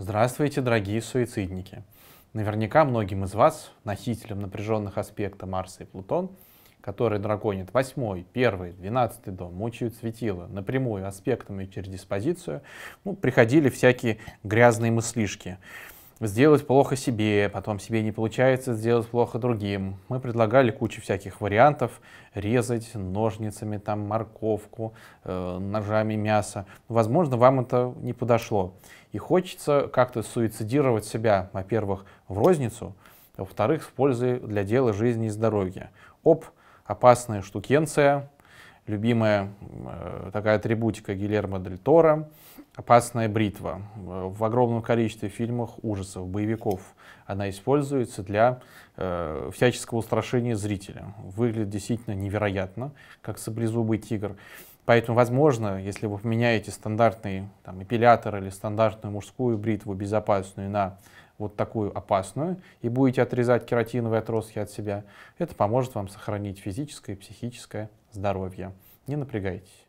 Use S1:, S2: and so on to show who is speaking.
S1: Здравствуйте, дорогие суицидники! Наверняка многим из вас, носителям напряженных аспекта Марса и Плутон, которые драконят 8, 1, 12 дом, мучают светило напрямую аспектами через диспозицию, ну, приходили всякие грязные мыслишки сделать плохо себе, потом себе не получается сделать плохо другим. Мы предлагали кучу всяких вариантов, резать ножницами там морковку, э, ножами мясо. Возможно, вам это не подошло. И хочется как-то суицидировать себя, во-первых, в розницу, во-вторых, в пользу для дела жизни и здоровья. Оп, опасная штукенция, любимая э, такая атрибутика Гильермо Дель Торо, «Опасная бритва». Э, в огромном количестве фильмов ужасов, боевиков она используется для э, всяческого устрашения зрителя. Выглядит действительно невероятно, как саблезубый тигр. Поэтому, возможно, если вы поменяете стандартный там, эпилятор или стандартную мужскую бритву безопасную на вот такую опасную и будете отрезать кератиновые отростки от себя, это поможет вам сохранить физическое и психическое здоровье. Не напрягайтесь.